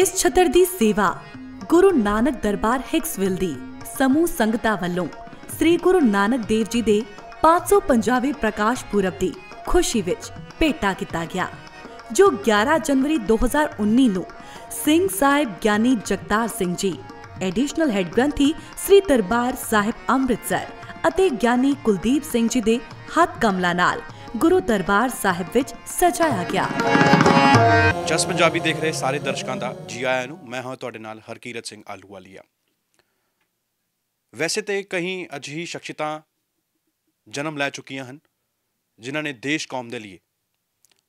ਇਸ ਛਤਰ ਦੀ ਸੇਵਾ ਗੁਰੂ ਨਾਨਕ ਦਰਬਾਰ ਹਿਕਸਵਿਲ ਦੀ ਸਮੂਹ ਸੰਗਤਾਂ ਵੱਲੋਂ ਸ੍ਰੀ ਗੁਰੂ ਨਾਨਕ ਦੇਵ ਜੀ ਦੇ 550ਵੇਂ ਪ੍ਰਕਾਸ਼ ਪੁਰਬ ਦੀ ਖੁਸ਼ੀ ਵਿੱਚ ਭੇਟਾ ਕੀਤਾ ਗਿਆ ਜੋ 11 ਜਨਵਰੀ 2019 ਨੂੰ ਸਿੰਘ ਸਾਹਿਬ ਗਿਆਨੀ ਜਗਤਾਰ ਸਿੰਘ ਜੀ ਐਡੀਸ਼ਨਲ ਹੈੱਡ ਗ੍ਰੰਥੀ ਸ੍ਰੀ ਦਰਬਾਰ ਸਾਹਿਬ ਅੰਮ੍ਰਿਤਸਰ ਅਤੇ ਗਿਆਨੀ ਕੁਲਦੀਪ ਸਿੰਘ ਜੀ ਦੇ ਹੱਥ ਕਮਲਾ ਨਾਲ ਗੁਰੂ ਦਰਬਾਰ ਸਾਹਿਬ ਵਿੱਚ ਸਜਾਇਆ ਗਿਆ ਜਸ ਪੰਜਾਬੀ ਦੇਖ ਰਹੇ ਸਾਰੇ ਦਰਸ਼ਕਾਂ ਦਾ ਜੀ ਆਇਆਂ ਨੂੰ ਮੈਂ ਹਾਂ ਤੁਹਾਡੇ ਨਾਲ ਹਰਕੀਰਤ ਸਿੰਘ ਆਲੂਵਾਲੀਆ ਵੈਸੇ ਤੇ ਕਈ ਅਜਿਹੀ ਸ਼ਖਸੀਅਤਾਂ ਜਨਮ ਲੈ ਚੁੱਕੀਆਂ ਹਨ ਜਿਨ੍ਹਾਂ ਨੇ ਦੇਸ਼ ਕੌਮ ਦੇ ਲਈ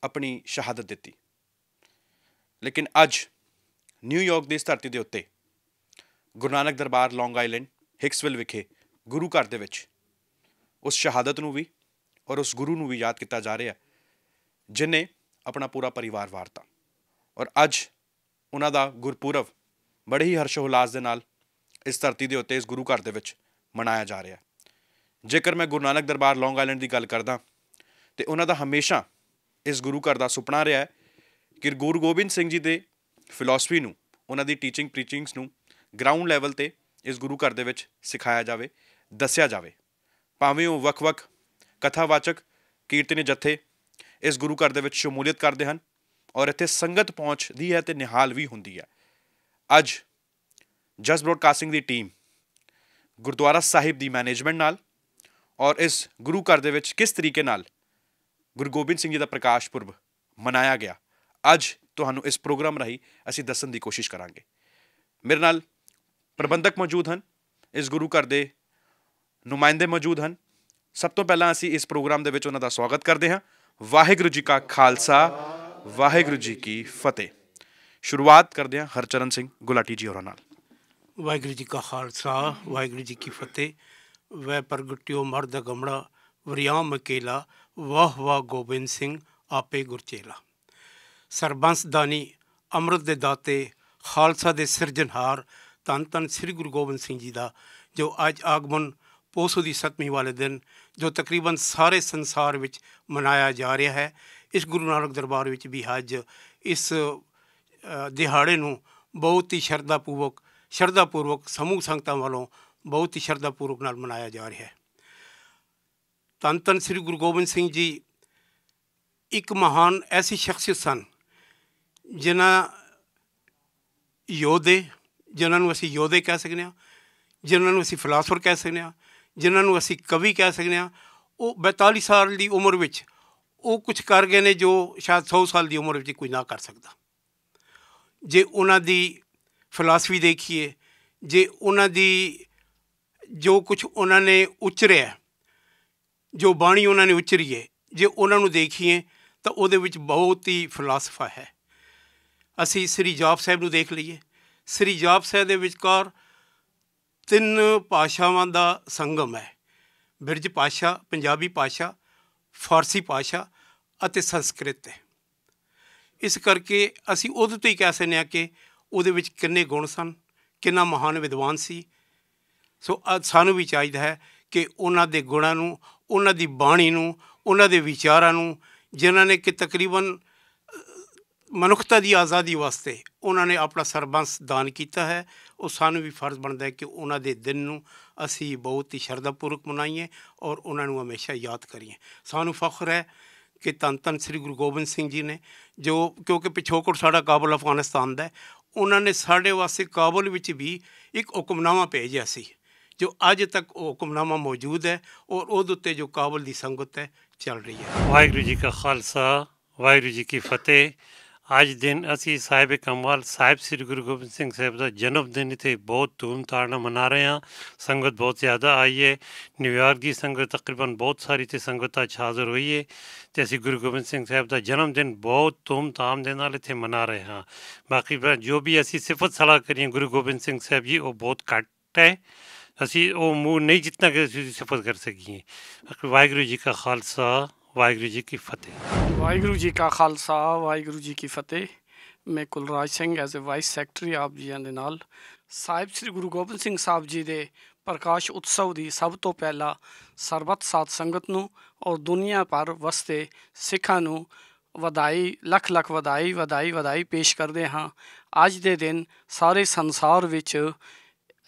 ਆਪਣੀ ਸ਼ਹਾਦਤ ਦਿੱਤੀ ਲੇਕਿਨ ਅੱਜ ਨਿਊਯਾਰਕ ਦੀ ਧਰਤੀ ਦੇ ਉੱਤੇ ਗੁਰੂ ਨਾਨਕ ਦਰਬਾਰ ਲੌਂਗ ਆਈਲੈਂਡ ਹਿਕਸਵਿਲ ਵਿਖੇ ਗੁਰੂ ਘਰ ਦੇ ਵਿੱਚ ਉਸ ਸ਼ਹਾਦਤ ਨੂੰ ਵੀ ਔਰ ਉਸ ਗੁਰੂ ਨੂੰ ਵੀ ਯਾਦ ਕੀਤਾ ਜਾ ਰਿਹਾ ਜਿਨੇ ਆਪਣਾ ਪੂਰਾ ਪਰਿਵਾਰ ਵਾਰਤਾ ਔਰ ਅੱਜ ਉਹਨਾਂ ਦਾ ਗੁਰਪੁਰਬ ਬੜੇ ਹੀ ਹਰਸ਼ ਉਲਾਸ ਦੇ ਨਾਲ ਇਸ ਧਰਤੀ ਦੇ ਉੱਤੇ ਇਸ ਗੁਰੂ ਘਰ ਦੇ ਵਿੱਚ ਮਨਾਇਆ ਜਾ ਰਿਹਾ ਜੇਕਰ ਮੈਂ ਗੁਰੂ ਨਾਨਕ ਦਰਬਾਰ ਲੌਂਗ ਆਇਲੈਂਡ ਦੀ ਗੱਲ ਕਰਦਾ ਤੇ ਉਹਨਾਂ ਦਾ ਹਮੇਸ਼ਾ ਇਸ ਗੁਰੂ ਘਰ ਦਾ ਸੁਪਨਾ ਰਿਹਾ ਹੈ ਕਿ ਗੁਰੂ ਗੋਬਿੰਦ ਸਿੰਘ ਜੀ ਦੇ ਫਿਲਾਸਫੀ ਨੂੰ ਉਹਨਾਂ ਦੀ ਟੀਚਿੰਗ ਪ੍ਰੀਚਿੰਗਸ ਨੂੰ ਗਰਾਊਂਡ ਲੈਵਲ ਤੇ ਇਸ ਗੁਰੂ ਘਰ ਦੇ ਵਿੱਚ ਸਿਖਾਇਆ ਜਾਵੇ ਦੱਸਿਆ ਜਾਵੇ ਭਾਵੇਂ ਉਹ ਵਕ-ਵਕ ਕਥਾਵਾਚਕ ਕੀਰਤਨੀ ਜਥੇ ਇਸ ਗੁਰੂ ਘਰ ਦੇ ਵਿੱਚ ਸ਼ਮੂਲੀਅਤ ਕਰਦੇ ਹਨ ਔਰ ਇੱਥੇ ਸੰਗਤ ਪਹੁੰਚਦੀ ਹੈ ਤੇ ਨਿਹਾਲ ਵੀ ਹੁੰਦੀ ਹੈ ਅੱਜ ਜਸ ਬ੍ਰੋਡਕਾਸਟਿੰਗ ਦੀ ਟੀਮ ਗੁਰਦੁਆਰਾ ਸਾਹਿਬ ਦੀ ਮੈਨੇਜਮੈਂਟ ਨਾਲ ਔਰ ਇਸ ਗੁਰੂ ਘਰ ਦੇ ਵਿੱਚ ਕਿਸ ਤਰੀਕੇ ਨਾਲ ਗੁਰੂ ਗੋਬਿੰਦ ਸਿੰਘ ਜੀ ਦਾ ਪ੍ਰਕਾਸ਼ ਪੁਰਬ ਮਨਾਇਆ ਗਿਆ ਅੱਜ ਤੁਹਾਨੂੰ ਇਸ ਪ੍ਰੋਗਰਾਮ ਰਾਹੀਂ ਅਸੀਂ ਦੱਸਣ ਦੀ ਕੋਸ਼ਿਸ਼ ਕਰਾਂਗੇ ਮੇਰੇ ਨਾਲ ਪ੍ਰਬੰਧਕ ਮੌਜੂਦ ਹਨ ਇਸ ਗੁਰੂ ਘਰ ਦੇ ਨੁਮਾਇੰਦੇ ਮੌਜੂਦ ਹਨ ਸਭ ਤੋਂ ਪਹਿਲਾਂ ਅਸੀਂ ਇਸ ਪ੍ਰੋਗਰਾਮ ਦੇ ਵਿੱਚ ਉਹਨਾਂ ਦਾ ਸਵਾਗਤ ਕਰਦੇ ਹਾਂ ਵਾਹਿਗੁਰੂ ਜੀ ਕਾ ਖਾਲਸਾ ਵਾਹਿਗੁਰੂ ਜੀ ਕੀ ਫਤਿਹ ਸ਼ੁਰੂਆਤ ਕਰਦੇ ਹਾਂ ਹਰਚਰਨ ਸਿੰਘ ਗੁਲਾਟੀ ਜੀ ਹੋਰਾਂ ਨਾਲ ਵਾਹਿਗੁਰੂ ਜੀ ਕਾ ਖਾਲਸਾ ਵਾਹਿਗੁਰੂ ਜੀ ਕੀ ਫਤਿਹ ਵੈ ਪ੍ਰਗਟਿਓ ਮਰਦ ਗਮੜਾ ਵਰਿਆਮ ਮਕੇਲਾ ਵਾਹ ਵਾਹ ਗੋਬਿੰਦ ਸਿੰਘ ਆਪੇ ਗੁਰਚੇਲਾ ਸਰਬੰਸ ਦਾਨੀ ਅੰਮ੍ਰਿਤ ਦੇ ਦਾਤੇ ਖਾਲਸਾ ਦੇ ਸਿਰਜਣਹਾਰ ਤਨ ਤਨ ਸ੍ਰੀ ਗੁਰੂ ਗੋਬਿੰਦ ਸਿੰਘ ਜੀ ਦਾ ਜੋ ਅੱਜ ਆਗਮਨ ਪੋਸੋ ਦੀ ਸਤਮੀ ਵਾਲੇ ਦਿਨ ਜੋ ਤਕਰੀਬਨ ਸਾਰੇ ਸੰਸਾਰ ਵਿੱਚ ਮਨਾਇਆ ਜਾ ਰਿਹਾ ਹੈ ਇਸ ਗੁਰੂ ਨਾਨਕ ਦਰਬਾਰ ਵਿੱਚ ਵੀ ਅੱਜ ਇਸ ਦਿਹਾੜੇ ਨੂੰ ਬਹੁਤ ਹੀ ਸ਼ਰਧਾ ਪੂਰਵਕ ਸ਼ਰਧਾ ਪੂਰਵਕ ਸਮੂਹ ਸੰਗਤਾਂ ਵੱਲੋਂ ਬਹੁਤ ਹੀ ਸ਼ਰਧਾ ਪੂਰਵਕ ਨਾਲ ਮਨਾਇਆ ਜਾ ਰਿਹਾ ਹੈ ਤਨ ਤਨ ਸ੍ਰੀ ਗੁਰੂ ਗੋਬਿੰਦ ਸਿੰਘ ਜੀ ਇੱਕ ਮਹਾਨ ਐਸੀ ਸ਼ਖਸੀਅਤ ਸਨ ਜਿਨ੍ਹਾਂ ਯੋਧੇ ਜਿਨ੍ਹਾਂ ਨੂੰ ਅਸੀਂ ਯੋਧੇ ਕਹਿ ਸਕਦੇ ਹਾਂ ਜਿਨ੍ਹਾਂ ਨੂੰ ਅਸੀਂ ਫਿਲਾਸਫਰ ਕਹਿ ਸਕਦੇ ਹਾਂ ਜਿਨ੍ਹਾਂ ਨੂੰ ਅਸੀਂ ਕਵੀ ਕਹਿ ਸਕਦੇ ਹਾਂ ਉਹ 42 ਸਾਲ ਦੀ ਉਮਰ ਵਿੱਚ ਉਹ ਕੁਝ ਕਰ ਗਏ ਨੇ ਜੋ ਸ਼ਾਇਦ 100 ਸਾਲ ਦੀ ਉਮਰ ਵਿੱਚ ਕੋਈ ਨਾ ਕਰ ਸਕਦਾ ਜੇ ਉਹਨਾਂ ਦੀ ਫਿਲਾਸਫੀ ਦੇਖੀਏ ਜੇ ਉਹਨਾਂ ਦੀ ਜੋ ਕੁਝ ਉਹਨਾਂ ਨੇ ਉਚਰਿਆ ਜੋ ਬਾਣੀ ਉਹਨਾਂ ਨੇ ਉਚਰੀ ਹੈ ਜੇ ਉਹਨਾਂ ਨੂੰ ਦੇਖੀਏ ਤਾਂ ਉਹਦੇ ਵਿੱਚ ਬਹੁਤ ਹੀ ਫਿਲਾਸਫਾ ਹੈ ਅਸੀਂ ਸ੍ਰੀ ਜਾਪ ਸਾਹਿਬ ਨੂੰ ਦੇਖ ਲਈਏ ਸ੍ਰੀ ਜਾਪ ਸਾਹਿਬ ਦੇ ਵਿਚਕਾਰ ਤਿੰਨ ਪਾਸ਼ਾਵਾਂ ਦਾ ਸੰਗਮ ਹੈ ਬਿਰਜ ਪਾਸ਼ਾ ਪੰਜਾਬੀ ਪਾਸ਼ਾ ਫਾਰਸੀ ਪਾਸ਼ਾ ਅਤੇ ਸੰਸਕ੍ਰਿਤ ਹੈ ਇਸ ਕਰਕੇ ਅਸੀਂ ਉਹਦੇ ਤੋਂ ਹੀ ਕਹਿ ਸਕਦੇ ਹਾਂ ਕਿ ਉਹਦੇ ਵਿੱਚ ਕਿੰਨੇ ਗੁਣ ਸਨ ਕਿੰਨਾ ਮਹਾਨ ਵਿਦਵਾਨ ਸੀ ਸੋ ਸਾਨੂੰ ਵੀ ਚਾਹੀਦਾ ਹੈ ਕਿ ਉਹਨਾਂ ਦੇ ਗੁਣਾਂ ਨੂੰ ਉਹਨਾਂ ਦੀ ਬਾਣੀ ਨੂੰ ਉਹਨਾਂ ਦੇ ਵਿਚਾਰਾਂ ਨੂੰ ਜਿਨ੍ਹਾਂ ਨੇ ਕਿ ਤਕਰੀਬਨ ਮਨੁੱਖਤਾ ਦੀ ਆਜ਼ਾਦੀ ਵਾਸਤੇ ਉਹਨਾਂ ਨੇ ਆਪਣਾ ਸਰਬੰਸ ਦਾਨ ਕੀਤਾ ਹੈ ਉਹ ਸਾਨੂੰ ਵੀ ਫਰਜ਼ ਬਣਦਾ ਹੈ ਕਿ ਉਹਨਾਂ ਦੇ ਦਿਨ ਨੂੰ ਅਸੀਂ ਬਹੁਤ ਹੀ ਸ਼ਰਧਾਪੂਰਕ ਮਨਾਈਏ ਔਰ ਉਹਨਾਂ ਨੂੰ ਹਮੇਸ਼ਾ ਯਾਦ ਕਰੀਏ ਸਾਨੂੰ ਫਖਰ ਹੈ ਕਿ ਤਨ ਤਨ ਸ੍ਰੀ ਗੁਰੂ ਗੋਬਿੰਦ ਸਿੰਘ ਜੀ ਨੇ ਜੋ ਕਿਉਂਕਿ ਪਿਛੋਕੜ ਸਾਡਾ ਕਾਬਲ ਅਫਗਾਨਿਸਤਾਨ ਦਾ ਹੈ ਉਹਨਾਂ ਨੇ ਸਾਡੇ ਵਾਸਤੇ ਕਾਬਲ ਵਿੱਚ ਵੀ ਇੱਕ ਹੁਕਮਨਾਮਾ ਭੇਜਿਆ ਸੀ ਜੋ ਅੱਜ ਤੱਕ ਉਹ ਹੁਕਮਨਾਮਾ ਮੌਜੂਦ ਹੈ ਔਰ ਉਹਦੇ ਉੱਤੇ ਜੋ ਕਾਬਲ ਦੀ ਸੰਗਤ ਹੈ ਚੱਲ ਰਹੀ ਹੈ ਵਾਹਿਗੁਰੂ ਜੀ ਕਾ ਖਾਲਸਾ ਵਾਹਿਗੁਰੂ ਜੀ ਕੀ ਫਤਿਹ ਅੱਜ ਦਿਨ ਅਸੀਂ ਸਾਹਿਬ ਕਮਵਾਲ ਸਾਹਿਬ ਸ੍ਰੀ ਗੁਰੂ ਗੋਬਿੰਦ ਸਿੰਘ ਸਾਹਿਬ ਦਾ ਜਨਮ ਦਿਨ ਇਥੇ ਬਹੁਤ ਧੂਮ ਧੂਮਧਾਮ ਨਾਲ ਮਨਾ ਰਹੇ ਹਾਂ ਸੰਗਤ ਬਹੁਤ ਜ਼ਿਆਦਾ ਆਈ ਹੈ ਨਿਊਯਾਰਕ ਦੀ ਸੰਗਤ ਤਕਰੀਬਨ ਬਹੁਤ ਸਾਰੀ ਤੇ ਸੰਗਤਾਂ ਅੱਜ ਹਾਜ਼ਰ ਹੋਈ ਹੈ ਤੇ ਅਸੀਂ ਗੁਰੂ ਗੋਬਿੰਦ ਸਿੰਘ ਸਾਹਿਬ ਦਾ ਜਨਮ ਦਿਨ ਬਹੁਤ ਧੂਮ ਧੂਮਧਾਮ ਦੇ ਨਾਲ ਇਥੇ ਮਨਾ ਰਹੇ ਹਾਂ ਬਾਕੀ ਜੋ ਵੀ ਅਸੀਂ ਸਿਫਤ ਸਲਾਹ ਕਰੀਏ ਗੁਰੂ ਗੋਬਿੰਦ ਸਿੰਘ ਸਾਹਿਬ ਜੀ ਉਹ ਬਹੁਤ ਘੱਟ ਹੈ ਅਸੀਂ ਉਹ ਮੂ ਨਹੀਂ ਜਿੰਨਾ ਕਿ ਅਸੀਂ ਸਿਫਤ ਕਰ ਸਕੀਏ ਵਾਹਿਗੁਰੂ ਜੀ ਕਾ ਖਾਲਸਾ ਵਾਹਿਗੁਰੂ ਜੀ ਕੀ ਫਤਿਹ ਵਾਹਿਗੁਰੂ ਜੀ ਕਾ ਖਾਲਸਾ ਵਾਹਿਗੁਰੂ ਜੀ ਕੀ ਫਤਿਹ ਮੈਂ Kulraj Singh as a vice secretary ਆਪ ਜੀ ਦੇ ਨਾਲ ਸਾਹਿਬ ਸ੍ਰੀ ਗੁਰੂ ਗੋਬਿੰਦ ਸਿੰਘ ਸਾਹਿਬ ਜੀ ਦੇ ਪ੍ਰਕਾਸ਼ ਉਤਸਵ ਦੀ ਸਭ ਤੋਂ ਪਹਿਲਾਂ ਸਰਬੱਤ ਸਾਧ ਸੰਗਤ ਨੂੰ ਔਰ ਦੁਨੀਆ ਭਰ ਵਸਤੇ ਸਿੱਖਾਂ ਨੂੰ ਵਧਾਈ ਲੱਖ ਲੱਖ ਵਧਾਈ ਵਧਾਈ ਵਧਾਈ ਪੇਸ਼ ਕਰਦੇ ਹਾਂ ਅੱਜ ਦੇ ਦਿਨ ਸਾਰੇ ਸੰਸਾਰ ਵਿੱਚ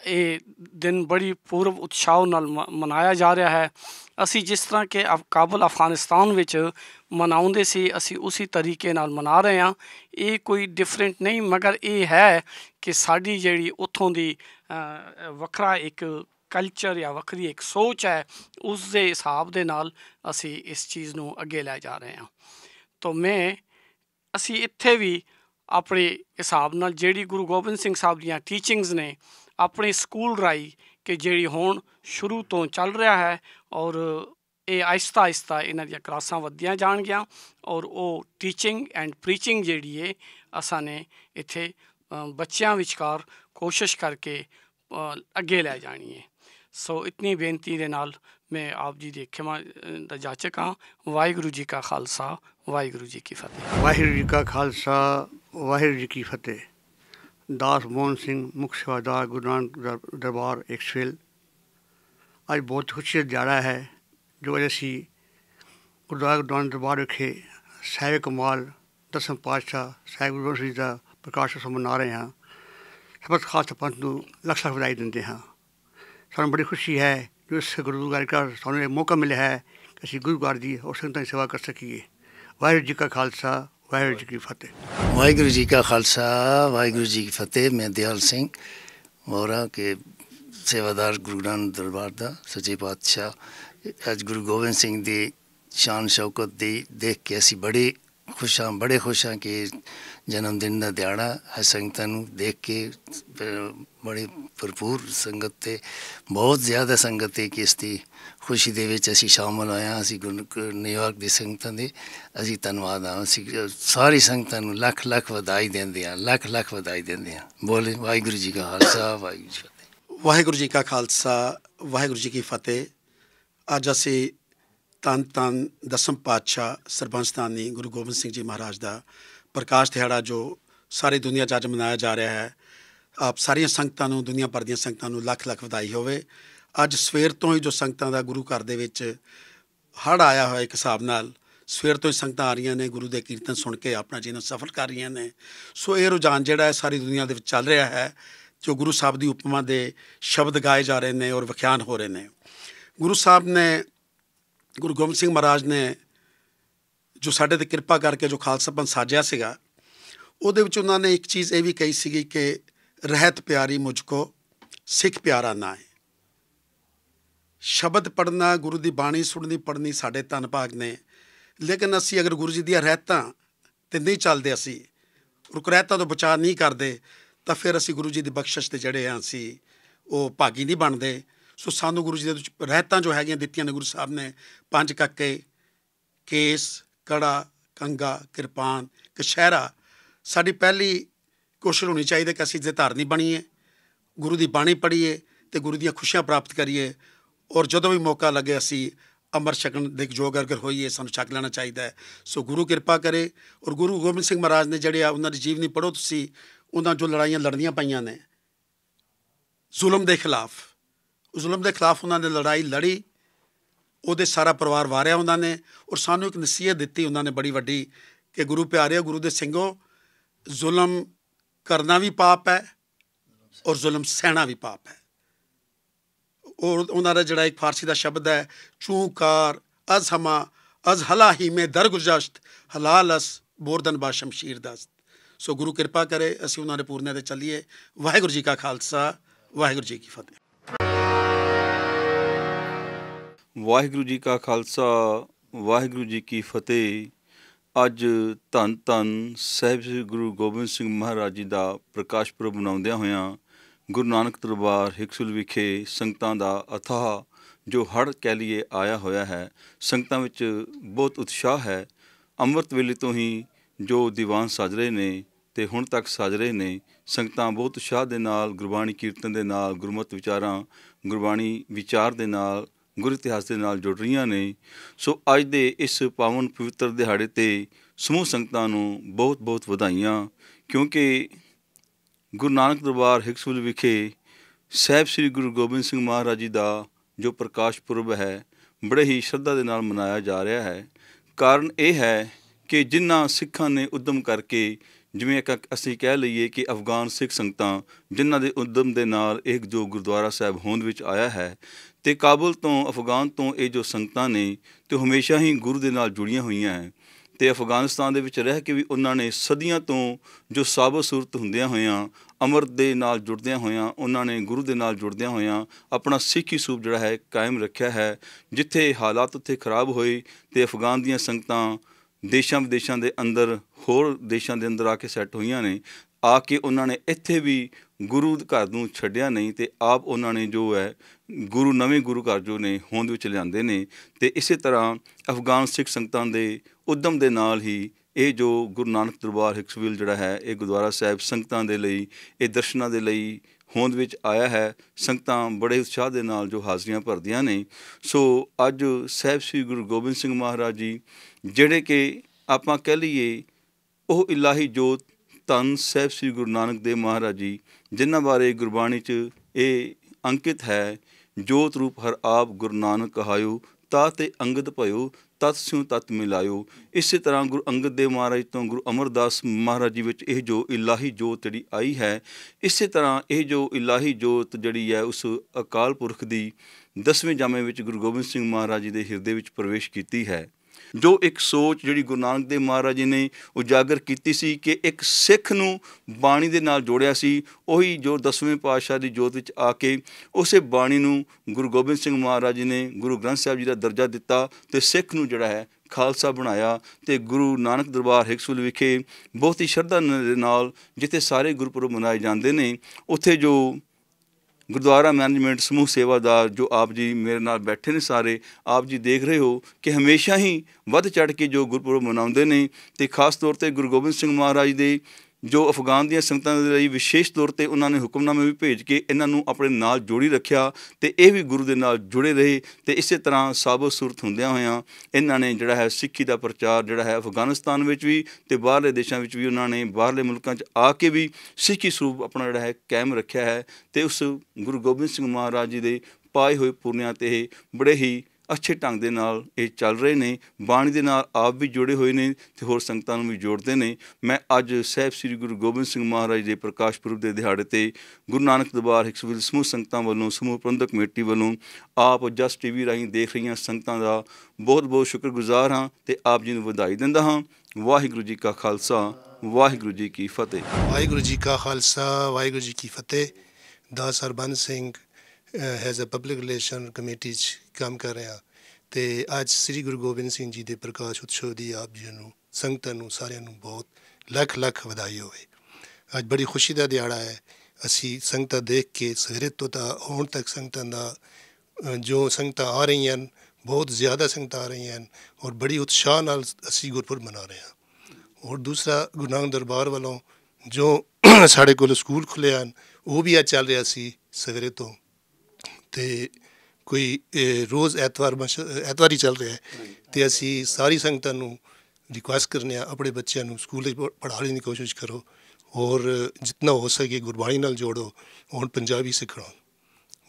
ਇਹ ਦਿਨ ਬੜੀ ਪੂਰਵ ਉਤਸ਼ਾਹ ਨਾਲ ਮਨਾਇਆ ਜਾ ਰਿਹਾ ਹੈ ਅਸੀਂ ਜਿਸ ਤਰ੍ਹਾਂ ਕਿ ਕਾਬਲ ਅਫਗਾਨਿਸਤਾਨ ਵਿੱਚ ਮਨਾਉਂਦੇ ਸੀ ਅਸੀਂ ਉਸੇ ਤਰੀਕੇ ਨਾਲ ਮਨਾ ਰਹੇ ਹਾਂ ਇਹ ਕੋਈ ਡਿਫਰੈਂਟ ਨਹੀਂ ਮਗਰ ਇਹ ਹੈ ਕਿ ਸਾਡੀ ਜਿਹੜੀ ਉੱਥੋਂ ਦੀ ਵੱਖਰਾ ਇੱਕ ਕਲਚਰ ਜਾਂ ਵੱਖਰੀ ਇੱਕ ਸੋਚ ਹੈ ਉਸ ਦੇ ਹਿਸਾਬ ਦੇ ਨਾਲ ਅਸੀਂ ਇਸ ਚੀਜ਼ ਨੂੰ ਅੱਗੇ ਲੈ ਜਾ ਰਹੇ ਹਾਂ ਤੋਂ ਮੈਂ ਅਸੀਂ ਇੱਥੇ ਵੀ ਆਪਣੇ ਹਿਸਾਬ ਨਾਲ ਜਿਹੜੀ ਗੁਰੂ ਗੋਬਿੰਦ ਸਿੰਘ ਸਾਹਿਬ ਦੀਆਂ ਟੀਚਿੰਗਸ ਨੇ ਆਪਣੇ ਸਕੂਲ ਰਾਈ ਕਿ ਜਿਹੜੀ ਹੁਣ ਸ਼ੁਰੂ ਤੋਂ ਚੱਲ ਰਿਹਾ ਹੈ ਔਰ ਇਹ ਆਇਸਤਾ ਆਇਸਤਾ ਇਹਨਾਂ ਦੀਆਂ ਕਲਾਸਾਂ ਵਧੀਆਂ ਜਾਣਗੀਆਂ ਔਰ ਉਹ ਟੀਚਿੰਗ ਐਂਡ ਪ੍ਰੀਚਿੰਗ ਜਿਹੜੀ ਏ ਅਸਾਂ ਨੇ ਇੱਥੇ ਬੱਚਿਆਂ ਵਿਚਕਾਰ ਕੋਸ਼ਿਸ਼ ਕਰਕੇ ਅੱਗੇ ਲੈ ਜਾਣੀ ਏ ਸੋ ਇਤਨੀ ਬੇਨਤੀ ਦੇ ਨਾਲ ਮੈਂ ਆਪ ਜੀ ਦੇ ਖਿਮਾ ਦਾ ਜਾਚਕ ਹਾਂ ਵਾਹਿਗੁਰੂ ਜੀ ਕਾ ਖਾਲਸਾ ਵਾਹਿਗੁਰੂ ਜੀ ਕੀ ਫਤਿਹ ਵਾਹਿਗੁਰੂ ਜੀ ਕਾ ਖਾਲਸਾ ਵਾਹਿਗੁਰੂ ਜੀ ਕੀ ਫਤਿਹ ਦਾਸ ਮੋਹਨ ਸਿੰਘ ਮੁਖ ਸੇਵਾਦਾਰ ਗੁਰੂ ਦਰਬਾਰ ਐਕਸਵੈਲ ਅੱਜ ਬਹੁਤ ਖੁਸ਼ੀ ਦਾ ਦਿਹਾੜਾ ਹੈ ਜੋ ਅੱਜ ਅਸੀਂ ਗੁਰਦੁਆਰਾ ਗੁਰਦੁਆਰਾ ਦਰਬਾਰ ਵਿਖੇ ਸਹਿਬ ਕਮਾਲ ਦਸਮ ਪਾਤਸ਼ਾਹ ਸਹਿਬ ਗੁਰੂ ਜੀ ਦਾ ਪ੍ਰਕਾਸ਼ ਉਤਸਵ ਮਨਾ ਰਹੇ ਹਾਂ ਸਬਤ ਖਾਸ ਪੰਥ ਨੂੰ ਲੱਖ ਲੱਖ ਵਧਾਈ ਦਿੰਦੇ ਹਾਂ ਸਾਨੂੰ ਬੜੀ ਖੁਸ਼ੀ ਹੈ ਜੋ ਇਸ ਗੁਰੂ ਘਰ ਦਾ ਸਾਨੂੰ ਇਹ ਮੌਕਾ ਮਿਲਿਆ ਹੈ ਕਿ ਅਸੀਂ ਗੁਰੂ ਘਰ ਦੀ ਹੋਰ ਸੰਤਾਂ ਦੀ ਸੇਵਾ ਕਰ ਸਕੀਏ ਵਾਹਿਗੁਰੂ ਜੀ ਕਾ ਖਾਲਸਾ ਵਾਹਿਗੁਰੂ ਜੀ ਕੀ ਫਤਿਹ ਵਾਹਿਗੁਰੂ ਜੀ ਕਾ ਖਾਲਸਾ ਵਾਹਿਗੁਰੂ ਜੀ ਕੀ ਫਤਿਹ ਮੈਂ ਦਿਆਲ ਸਿੰਘ ਮੋਰਾ ਕੇ ਸੇਵਾਦਾਰ ਗੁਰੂ ਗ੍ਰੰਥ ਦਰਬਾਰ ਦਾ ਸੱਚੇ ਪਾਤਸ਼ਾਹ ਅੱਜ ਗੁਰੂ ਗੋਬਿੰਦ ਸਿੰਘ ਦੀ ਸ਼ਾਨ ਸ਼ੌਕਤ ਦੀ ਦੇਖ ਕੇ ਅਸੀਂ ਬੜੇ ਖੁਸ਼ਾਂ ਬੜੇ ਖੁਸ਼ਾਂ ਕਿ ਜਨਮ ਦਿਨ ਦਾ ਦਿਹਾੜਾ ਹੈ ਸੰਗਤਾਂ ਨੂੰ ਦੇਖ ਕੇ ਬੜੇ ਭਰਪੂਰ ਸੰਗਤ ਤੇ ਬਹੁਤ ਜ਼ਿਆਦਾ ਸੰਗਤ ਤੇ ਕਿ ਇਸ ਦੀ ਖੁਸ਼ੀ ਦੇ ਵਿੱਚ ਅਸੀਂ ਸ਼ਾਮਲ ਹੋਇਆ ਅਸੀਂ ਨਿਊਯਾਰਕ ਦੀ ਸੰਗਤਾਂ ਦੇ ਅਸੀਂ ਧੰਨਵਾਦ ਆ ਅਸੀਂ ਸਾਰੀ ਸੰਗਤਾਂ ਨੂੰ ਲੱਖ ਲੱਖ ਵਧਾਈ ਦਿੰਦੇ ਆ ਲੱਖ ਲੱਖ ਵਧਾਈ ਦਿੰਦੇ ਆ ਬੋਲੇ ਵਾਹਿਗੁਰੂ ਜੀ ਕਾ ਖਾਲਸਾ ਵਾਹਿਗੁਰੂ ਵਾਹਿਗੁਰੂ ਜੀ ਕਾ ਖਾਲਸਾ ਵਾਹਿਗੁਰੂ ਜੀ ਕੀ ਫਤਿਹ ਅੱਜ ਅਸੀਂ ਤਨ ਤਨ ਦਸਮ ਪਾਤਸ਼ਾਹ ਸਰਬੰਸਤਾਨੀ ਗੁਰੂ ਗੋਬਿੰਦ ਸਿੰਘ ਜੀ ਮਹਾਰਾਜ ਦਾ ਪ੍ਰਕਾਸ਼ ਦਿਹਾੜਾ ਜੋ ਸਾਰੀ ਦੁਨੀਆ 'ਚ ਅੱਜ ਮਨਾਇਆ ਜਾ ਰਿਹਾ ਹੈ ਆਪ ਸਾਰੀਆਂ ਸੰਗਤਾਂ ਨੂੰ ਦੁਨੀਆ ਭਰ ਦੀਆਂ ਸੰਗਤਾਂ ਨੂੰ ਲੱਖ ਲੱਖ ਵਧਾਈ ਹੋਵੇ ਅੱਜ ਸਵੇਰ ਤੋਂ ਹੀ ਜੋ ਸੰਗਤਾਂ ਦਾ ਗੁਰੂ ਘਰ ਦੇ ਵਿੱਚ ਹੜ ਆਇਆ ਹੋਇਆ ਇੱਕ ਹਿਸਾਬ ਨਾਲ ਸਵੇਰ ਤੋਂ ਹੀ ਸੰਗਤਾਂ ਆ ਰਹੀਆਂ ਨੇ ਗੁਰੂ ਦੇ ਕੀਰਤਨ ਸੁਣ ਕੇ ਆਪਣਾ ਜੀਵਨ ਸਫਲ ਕਰ ਰਹੀਆਂ ਨੇ ਸੋ ਇਹ ਰੁਝਾਨ ਜਿਹੜਾ ਹੈ ਸਾਰੀ ਦੁਨੀਆ ਦੇ ਵਿੱਚ ਚੱਲ ਰਿਹਾ ਹੈ ਜੋ ਗੁਰੂ ਸਾਹਿਬ ਦੀ ਉਪਮਾ ਦੇ ਸ਼ਬਦ ਗਾਏ ਜਾ ਰਹੇ ਨੇ ਔਰ ਵਿਖਿਆਨ ਹੋ ਰਹੇ ਨੇ ਗੁਰੂ ਸਾਹਿਬ ਨੇ ਗੁਰੂ ਗੋਬਿੰਦ ਸਿੰਘ ਮਹਾਰਾਜ ਨੇ ਜੋ ਸਾਡੇ ਤੇ ਕਿਰਪਾ ਕਰਕੇ ਜੋ ਖਾਲਸਾ ਪੰਥ ਸਾਜਿਆ ਸੀਗਾ ਉਹਦੇ ਵਿੱਚ ਉਹਨਾਂ ਨੇ ਇੱਕ ਚੀਜ਼ ਇਹ ਵੀ ਕਹੀ ਸੀਗੀ ਕਿ ਰਹਿਤ ਪਿਆਰੀ ਮੁਝ ਕੋ ਸਿੱਖ ਪਿਆਰਾ ਨਾ ਹੈ ਸ਼ਬਦ ਪੜਨਾ ਗੁਰੂ ਦੀ ਬਾਣੀ ਸੁਣਨੀ ਪੜਨੀ ਸਾਡੇ ਤਨ ਭਾਗ ਨੇ ਲੇਕਿਨ ਅਸੀਂ ਅਗਰ ਗੁਰੂ ਜੀ ਦੀਆਂ ਰਹਿਤਾਂ ਤੇ ਨਹੀਂ ਚੱਲਦੇ ਅਸੀਂ ਰੁਕਰਹਿਤਾਂ ਤੋਂ ਬਚਾ ਨਹੀਂ ਕਰਦੇ ਤਾਂ ਫਿਰ ਅਸੀਂ ਗੁਰੂ ਜੀ ਦੀ ਬਖਸ਼ਿਸ਼ ਤੇ ਚੜੇ ਆ ਸੀ ਉਹ ਭਾਗੀ ਨਹੀਂ ਬਣਦੇ ਸੋ ਸਾਨੂੰ ਗੁਰੂ ਜੀ ਦੇ ਵਿੱਚ ਰਹਿਤਾਂ ਜੋ ਹੈਗੀਆਂ ਦਿੱਤੀਆਂ ਨੇ ਗੁਰੂ ਸਾਹਿਬ ਨੇ ਪੰਜ ਕੱਕੇ ਕੇਸ ਕੜਾ ਕੰਗਾ ਕਿਰਪਾਨ ਕਸ਼ਹਿਰਾ ਸਾਡੀ ਪਹਿਲੀ ਕੋਸ਼ਿਸ਼ ਹੋਣੀ ਚਾਹੀਦੀ ਕਿ ਅਸੀਂ ਜੇ ਧਰਨੀ ਬਣੀਏ ਗੁਰੂ ਦੀ ਬਾਣੀ ਪੜ੍ਹੀਏ ਤੇ ਗੁਰੂ ਦੀਆਂ ਖੁਸ਼ੀਆਂ ਪ੍ਰਾਪਤ ਕਰੀਏ ਔਰ ਜਦੋਂ ਵੀ ਮੌਕਾ ਲੱਗੇ ਅਸੀਂ ਅਮਰ ਸ਼ਕਨ ਦੇ ਯੋਗ ਅਗਰ ਹੋਈਏ ਸਾਨੂੰ ਛਕ ਲੈਣਾ ਚਾਹੀਦਾ ਹੈ ਸੋ ਗੁਰੂ ਕਿਰਪਾ ਕਰੇ ਔਰ ਗੁਰੂ ਗੋਬਿੰਦ ਸਿੰਘ ਮਹਾਰਾਜ ਨੇ ਜਿਹੜੇ ਆ ਉਹਨਾਂ ਦੀ ਜੀਵਨੀ ਪੜੋ ਤੁਸੀਂ ਉਹਨਾਂ ਜੋ ਲੜਾਈਆਂ ਲੜਨੀਆਂ ਪਈਆਂ ਨੇ ਜ਼ੁਲਮ ਦੇ ਖਿਲਾਫ ਜ਼ੁਲਮ ਦੇ ਖਿਲਾਫ ਉਹਨਾਂ ਨੇ ਲੜਾਈ ਲੜੀ ਉਹਦੇ ਸਾਰਾ ਪਰਿਵਾਰ ਵਾਰਿਆ ਉਹਨਾਂ ਨੇ ਔਰ ਸਾਨੂੰ ਇੱਕ ਨਸੀਹਤ ਦਿੱਤੀ ਉਹਨਾਂ ਨੇ ਬੜੀ ਵੱਡੀ ਕਿ ਗੁਰੂ ਪਿਆਰੇ ਗੁਰੂ ਦੇ ਸਿੰਘੋ ਜ਼ੁਲਮ ਕਰਨਾ ਵੀ ਪਾਪ ਹੈ ਔਰ ਜ਼ੁਲਮ ਸਹਿਣਾ ਵੀ ਪਾਪ ਹੈ ਔਰ ਉਹਨਾਂ ਦਾ ਜਿਹੜਾ ਇੱਕ ਫਾਰਸੀ ਦਾ ਸ਼ਬਦ ਹੈ ਚੂਕਾਰ ਅਜ਼ਹਮਾ ਅਜ਼ਹਲਾ ਹੀ ਮੇ ਦਰਗੁਜ਼ਸ਼ਤ ਹਲਾਲਸ ਬੋਰਦਨ ਬਾ ਸ਼ਮਸ਼ੀਰ ਦਸਤ ਸੋ ਗੁਰੂ ਕਿਰਪਾ ਕਰੇ ਅਸੀਂ ਉਹਨਾਂ ਦੇ ਪੂਰਨਿਆਂ ਤੇ ਚੱਲੀਏ ਵਾਹਿਗੁਰੂ ਜੀ ਕਾ ਖਾਲਸਾ ਵਾਹਿਗੁਰੂ ਜੀ ਕੀ ਫਤਿਹ ਵਾਹਿਗੁਰੂ ਜੀ ਕਾ ਖਾਲਸਾ ਵਾਹਿਗੁਰੂ ਜੀ ਕੀ ਫਤਿਹ ਅੱਜ ਧੰਨ ਧੰਨ ਸਹਿਬ ਸ੍ਰੀ ਗੁਰੂ ਗੋਬਿੰਦ ਸਿੰਘ ਮਹਾਰਾਜ ਜੀ ਦਾ ਪ੍ਰਕਾਸ਼ ਪੁਰਬ ਮਨਾਉਂਦਿਆਂ ਹੋਇਆਂ ਗੁਰੂ ਨਾਨਕ ਦਰਬਾਰ ਹਿਕਸੁਲ ਵਿਖੇ ਸੰਗਤਾਂ ਦਾ ਅਥਾ ਜੋ ਹੜ ਕਹਿ ਲਈਏ ਆਇਆ ਹੋਇਆ ਹੈ ਸੰਗਤਾਂ ਵਿੱਚ ਬਹੁਤ ਉਤਸ਼ਾਹ ਹੈ ਅੰਮ੍ਰਿਤ ਵੇਲੇ ਤੋਂ ਹੀ ਜੋ ਦੀਵਾਨ ਸਜ ਰਹੇ ਨੇ ਤੇ ਹੁਣ ਤੱਕ ਸਾਜ ਰਹੇ ਨੇ ਸੰਗਤਾਂ ਬਹੁਤ ਉਤਸ਼ਾਹ ਦੇ ਨਾਲ ਗੁਰਬਾਣੀ ਕੀਰਤਨ ਦੇ ਨਾਲ ਗੁਰਮਤ ਵਿਚਾਰਾਂ ਗੁਰਬਾਣੀ ਵਿਚਾਰ ਦੇ ਨਾਲ ਗੁਰ ਇਤਿਹਾਸ ਦੇ ਨਾਲ ਜੁੜ ਰਹੀਆਂ ਨੇ ਸੋ ਅੱਜ ਦੇ ਇਸ ਪਾਵਨ ਪਵਿੱਤਰ ਦਿਹਾੜੇ ਤੇ ਸਮੂਹ ਸੰਗਤਾਂ ਨੂੰ ਬਹੁਤ-ਬਹੁਤ ਵਧਾਈਆਂ ਕਿਉਂਕਿ ਗੁਰੂ ਨਾਨਕ ਦਰਬਾਰ ਹਿਕਸੂਲ ਵਿਖੇ ਸਹਿਬ ਸ੍ਰੀ ਗੁਰੂ ਗੋਬਿੰਦ ਸਿੰਘ ਮਹਾਰਾਜ ਜੀ ਦਾ ਜੋ ਪ੍ਰਕਾਸ਼ ਪੁਰਬ ਹੈ ਬੜੇ ਹੀ ਸ਼ਰਧਾ ਦੇ ਨਾਲ ਮਨਾਇਆ ਜਾ ਰਿਹਾ ਹੈ ਕਾਰਨ ਇਹ ਹੈ ਕਿ ਜਿਨ੍ਹਾਂ ਸਿੱਖਾਂ ਨੇ ਉਦਮ ਕਰਕੇ ਜਿਵੇਂ ਇੱਕ ਅਸੀਂ ਕਹਿ ਲਈਏ ਕਿ ਅਫਗਾਨ ਸਿੱਖ ਸੰਗਤਾਂ ਜਿਨ੍ਹਾਂ ਦੇ ਉਦਮ ਦੇ ਨਾਲ ਇੱਕ ਜੋ ਗੁਰਦੁਆਰਾ ਸਾਹਿਬ ਹੋਂਦ ਵਿੱਚ ਆਇਆ ਹੈ ਤੇ ਕਾਬਲ ਤੋਂ ਅਫਗਾਨ ਤੋਂ ਇਹ ਜੋ ਸੰਗਤਾਂ ਨੇ ਤੇ ਹਮੇਸ਼ਾ ਹੀ ਗੁਰੂ ਦੇ ਨਾਲ ਜੁੜੀਆਂ ਹੋਈਆਂ ਹੈ ਤੇ ਅਫਗਾਨਿਸਤਾਨ ਦੇ ਵਿੱਚ ਰਹਿ ਕੇ ਵੀ ਉਹਨਾਂ ਨੇ ਸਦੀਆਂ ਤੋਂ ਜੋ ਸਾਬਤ ਸੂਰਤ ਹੁੰਦਿਆਂ ਹੋਇਆਂ ਅਮਰ ਦੇ ਨਾਲ ਜੁੜਦਿਆਂ ਹੋਇਆਂ ਉਹਨਾਂ ਨੇ ਗੁਰੂ ਦੇ ਨਾਲ ਜੁੜਦਿਆਂ ਹੋਇਆਂ ਆਪਣਾ ਸਿੱਖੀ ਸੂਬ ਜਿਹੜਾ ਹੈ ਕਾਇਮ ਰੱਖਿਆ ਹੈ ਜਿੱਥੇ ਹਾਲਾਤ ਉੱਥੇ ਖਰਾਬ ਹੋਏ ਤੇ ਅਫਗਾਨ ਦੀਆਂ ਸੰਗਤਾਂ ਦੇਸ਼ਾਂ ਵਿਦੇਸ਼ਾਂ ਦੇ ਅੰਦਰ ਹੋਰ ਦੇਸ਼ਾਂ ਦੇ ਅੰਦਰ ਆ ਕੇ ਸੈੱਟ ਹੋਈਆਂ ਨੇ ਆ ਕੇ ਉਹਨਾਂ ਨੇ ਇੱਥੇ ਵੀ ਗੁਰੂ ਘਰ ਨੂੰ ਛੱਡਿਆ ਨਹੀਂ ਤੇ ਆਪ ਉਹਨਾਂ ਨੇ ਜੋ ਹੈ ਗੁਰੂ ਨਵੇਂ ਗੁਰੂ ਘਰ ਜੋ ਨੇ ਹੋਂਦ ਵਿੱਚ ਲਿਆਂਦੇ ਨੇ ਤੇ ਇਸੇ ਤਰ੍ਹਾਂ ਅਫਗਾਨ ਸਿੱਖ ਸੰਗਤਾਂ ਦੇ ਉਦਮ ਦੇ ਨਾਲ ਹੀ ਇਹ ਜੋ ਗੁਰੂ ਨਾਨਕ ਦਰਬਾਰ ਹਿਕਸਵਿਲ ਜਿਹੜਾ ਹੈ ਇਹ ਗੁਰਦੁਆਰਾ ਸਾਹਿਬ ਸੰਗਤਾਂ ਦੇ ਲਈ ਇਹ ਦਰਸ਼ਨਾਂ ਦੇ ਲਈ ਹੋਂਦ ਵਿੱਚ ਆਇਆ ਹੈ ਸੰਗਤਾਂ ਬੜੇ ਉਤਸ਼ਾਹ ਦੇ ਨਾਲ ਜੋ ਹਾਜ਼ਰੀਆਂ ਭਰਦੀਆਂ ਨੇ ਸੋ ਅੱਜ ਸਹਿਬ ਸ੍ਰੀ ਗੁਰੂ ਗੋਬਿੰਦ ਸਿੰਘ ਮਹਾਰਾਜ ਜੀ ਜਿਹੜੇ ਕਿ ਆਪਾਂ ਕਹਿ ਲਈਏ ਉਹ ਇਲਾਹੀ ਜੋਤ ਤਨ ਸਹਿਬ ਸ੍ਰੀ ਗੁਰੂ ਨਾਨਕ ਦੇਵ ਮਹਾਰਾਜ ਜੀ ਜਿਨ੍ਹਾਂ ਬਾਰੇ ਗੁਰਬਾਣੀ 'ਚ ਇਹ ਅੰਕਿਤ ਹੈ ਜੋਤ ਰੂਪ ਹਰ ਆਪ ਗੁਰੂ ਨਾਨਕ ਕਹਾਇਓ ਤਾ ਤੇ ਅੰਗਦ ਭਇਓ ਤਤ ਸਿਉ ਤਤ ਮਿਲਾਇਓ ਇਸੇ ਤਰ੍ਹਾਂ ਗੁਰੂ ਅੰਗਦ ਦੇਵ ਮਹਾਰਾਜ ਤੋਂ ਗੁਰੂ ਅਮਰਦਾਸ ਮਹਾਰਾਜ ਜੀ ਵਿੱਚ ਇਹ ਜੋ ਇਲਾਹੀ ਜੋਤ ਜਿਹੜੀ ਆਈ ਹੈ ਇਸੇ ਤਰ੍ਹਾਂ ਇਹ ਜੋ ਇਲਾਹੀ ਜੋਤ ਜਿਹੜੀ ਹੈ ਉਸ ਅਕਾਲ ਪੁਰਖ ਦੀ ਦਸਵੇਂ ਜਾਮੇ ਵਿੱਚ ਗੁਰੂ ਗੋਬਿੰਦ ਸਿੰਘ ਮਹਾਰਾਜ ਜੀ ਦੇ ਹਿਰਦੇ ਵਿੱਚ ਪ੍ਰਵੇਸ਼ ਕੀਤੀ ਹੈ ਜੋ ਇੱਕ ਸੋਚ ਜਿਹੜੀ ਗੁਰੂ ਨਾਨਕ ਦੇਵ ਮਹਾਰਾਜ ਜੀ ਨੇ ਉਜਾਗਰ ਕੀਤੀ ਸੀ ਕਿ ਇੱਕ ਸਿੱਖ ਨੂੰ ਬਾਣੀ ਦੇ ਨਾਲ ਜੋੜਿਆ ਸੀ ਉਹੀ ਜੋ ਦਸਵੇਂ ਪਾਤਸ਼ਾਹ ਦੀ ਜੋਤ ਵਿੱਚ ਆ ਕੇ ਉਸੇ ਬਾਣੀ ਨੂੰ ਗੁਰੂ ਗੋਬਿੰਦ ਸਿੰਘ ਮਹਾਰਾਜ ਜੀ ਨੇ ਗੁਰੂ ਗ੍ਰੰਥ ਸਾਹਿਬ ਜੀ ਦਾ ਦਰਜਾ ਦਿੱਤਾ ਤੇ ਸਿੱਖ ਨੂੰ ਜਿਹੜਾ ਹੈ ਖਾਲਸਾ ਬਣਾਇਆ ਤੇ ਗੁਰੂ ਨਾਨਕ ਦਰਬਾਰ ਹਿਕਸੂਲ ਵਿਖੇ ਬਹੁਤ ਹੀ ਸ਼ਰਧਾ ਨਾਲ ਜਿੱਥੇ ਸਾਰੇ ਗੁਰਪੁਰਬ ਮਨਾਏ ਜਾਂਦੇ ਨੇ ਉੱਥੇ ਜੋ ਗੁਰਦੁਆਰਾ ਮੈਨੇਜਮੈਂਟ ਸਮੂਹ ਸੇਵਾਦਾਰ ਜੋ ਆਪ ਜੀ ਮੇਰੇ ਨਾਲ ਬੈਠੇ ਨੇ ਸਾਰੇ ਆਪ ਜੀ ਦੇਖ ਰਹੇ ਹੋ ਕਿ ਹਮੇਸ਼ਾ ਹੀ ਵੱਧ ਚੜ ਕੇ ਜੋ ਗੁਰਪੁਰਬ ਮਨਾਉਂਦੇ ਨੇ ਤੇ ਖਾਸ ਤੌਰ ਤੇ ਗੁਰੂ ਗੋਬਿੰਦ ਸਿੰਘ ਮਹਾਰਾਜ ਦੇ ਜੋ ਅਫਗਾਨ ਦੀਆਂ ਸੰਗਤਾਂ ਦੇ ਲਈ ਵਿਸ਼ੇਸ਼ ਤੌਰ ਤੇ ਉਹਨਾਂ ਨੇ ਹੁਕਮਨਾਮੇ ਵੀ ਭੇਜ ਕੇ ਇਹਨਾਂ ਨੂੰ ਆਪਣੇ ਨਾਲ ਜੋੜੀ ਰੱਖਿਆ ਤੇ ਇਹ ਵੀ ਗੁਰੂ ਦੇ ਨਾਲ ਜੁੜੇ ਰਹੇ ਤੇ ਇਸੇ ਤਰ੍ਹਾਂ ਸਾਬੋ ਸੂਰਤ ਹੁੰਦਿਆਂ ਹੋਇਆਂ ਇਹਨਾਂ ਨੇ ਜਿਹੜਾ ਹੈ ਸਿੱਖੀ ਦਾ ਪ੍ਰਚਾਰ ਜਿਹੜਾ ਹੈ ਅਫਗਾਨਿਸਤਾਨ ਵਿੱਚ ਵੀ ਤੇ ਬਾਹਰਲੇ ਦੇਸ਼ਾਂ ਵਿੱਚ ਵੀ ਉਹਨਾਂ ਨੇ ਬਾਹਰਲੇ ਮੁਲਕਾਂ 'ਚ ਆ ਕੇ ਵੀ ਸਿੱਖੀ ਸਰੂਪ ਆਪਣਾ ਜਿਹੜਾ ਹੈ ਕਾਇਮ ਰੱਖਿਆ ਹੈ ਤੇ ਉਸ ਗੁਰੂ ਗੋਬਿੰਦ ਸਿੰਘ ਮਹਾਰਾਜ ਜੀ ਦੇ ਪਾਏ ਹੋਏ ਪੁਰਨਿਆਂ ਤੇ ਬੜੇ ਹੀ ਅੱਛੇ ਢੰਗ ਦੇ ਨਾਲ ਇਹ ਚੱਲ ਰਹੇ ਨੇ ਬਾਣੀ ਦੇ ਨਾਲ ਆਪ ਵੀ ਜੁੜੇ ਹੋਏ ਨੇ ਤੇ ਹੋਰ ਸੰਗਤਾਂ ਨੂੰ ਵੀ ਜੋੜਦੇ ਨੇ ਮੈਂ ਅੱਜ ਸਹਿਬ ਸ੍ਰੀ ਗੁਰੂ ਗੋਬਿੰਦ ਸਿੰਘ ਮਹਾਰਾਜ ਦੇ ਪ੍ਰਕਾਸ਼ ਪੁਰਬ ਦੇ ਦਿਹਾੜੇ ਤੇ ਗੁਰੂ ਨਾਨਕ ਦਰਬਾਰ ਹਿਕਸਵਿਲ ਸਮੂਹ ਸੰਗਤਾਂ ਵੱਲੋਂ ਸਮੂਹ ਪ੍ਰਬੰਧਕ ਕਮੇਟੀ ਵੱਲੋਂ ਆਪ ਜਸ ਟੀਵੀ ਰਾਹੀਂ ਦੇਖ ਰਹੀਆਂ ਸੰਗਤਾਂ ਦਾ ਬਹੁਤ ਬਹੁਤ ਸ਼ੁਕਰਗੁਜ਼ਾਰ ਹਾਂ ਤੇ ਆਪ ਜੀ ਨੂੰ ਵਧਾਈ ਦਿੰਦਾ ਹਾਂ ਵਾਹਿਗੁਰੂ ਜੀ ਕਾ ਖਾਲਸਾ ਵਾਹਿਗੁਰੂ ਜੀ ਕੀ ਫਤਿਹ ਵਾਹਿਗੁਰੂ ਜੀ ਕਾ ਖਾਲਸਾ ਵਾਹਿਗੁਰੂ ਜੀ ਕੀ ਫਤਿਹ ਦਾ Sarband Singh as a public relation committee 'ਚ ਕੰਮ ਕਰ ਰਿਹਾ ਤੇ ਅੱਜ ਸ੍ਰੀ ਗੁਰੂ ਗੋਬਿੰਦ ਸਿੰਘ ਜੀ ਦੇ ਪ੍ਰਕਾਸ਼ ਉਤਸਵ ਦੀ ਆਪ ਜੀ ਨੂੰ ਸੰਗਤਾਂ ਨੂੰ ਸਾਰਿਆਂ ਨੂੰ ਬਹੁਤ ਲੱਖ ਲੱਖ ਵਧਾਈ ਹੋਵੇ ਅੱਜ ਬੜੀ ਖੁਸ਼ੀ ਦਾ ਦਿਹਾੜਾ ਹੈ ਅਸੀਂ ਸੰਗਤਾਂ ਦੇਖ ਕੇ ਸਵੇਰੇ ਤੋਂ ਤਾਂ ਹੁਣ ਤੱਕ ਸੰਗਤਾਂ ਦਾ ਜੋ ਸੰਗਤਾਂ ਆ ਰਹੀਆਂ ਹਨ ਬਹੁਤ ਜ਼ਿਆਦਾ ਸੰਗਤਾਂ ਆ ਰਹੀਆਂ ਹਨ ਔਰ ਬੜੀ ਉਤਸ਼ਾਹ ਨਾਲ ਅਸੀਂ ਗੁਰਪੁਰਬ ਮਨਾ ਰਹੇ ਹਾਂ ਔਰ ਦੂਸਰਾ ਗੁਰਨਾਮ ਦਰਬਾਰ ਵੱਲੋਂ ਜੋ ਸਾਡੇ ਕੋਲ ਸਕੂਲ ਖੁੱਲੇ ਹਨ ਉਹ ਵੀ ਅੱਜ ਚੱਲ ਰਿਹਾ ਸੀ ਸਵੇਰੇ ਤੋਂ ਤੇ ਕੋਈ ਰੋਜ਼ ਐਤਵਾਰ ਐਤਵਾਰੀ ਚੱਲ ਰਿਹਾ ਹੈ ਤੇ ਅਸੀਂ ਸਾਰੀ ਸੰਗਤਾਂ ਨੂੰ ਰਿਕੁਐਸਟ ਕਰਨੇ ਆ ਆਪਣੇ ਬੱਚਿਆਂ ਨੂੰ ਸਕੂਲ ਵਿੱਚ ਪੜ੍ਹਾਉਣ ਦੀ ਕੋਸ਼ਿਸ਼ ਕਰੋ ਔਰ ਜਿੰਨਾ ਹੋ ਸਕੇ ਗੁਰਬਾਣੀ ਨਾਲ ਜੋੜੋ ਔਰ ਪੰਜਾਬੀ ਸਿੱਖੋ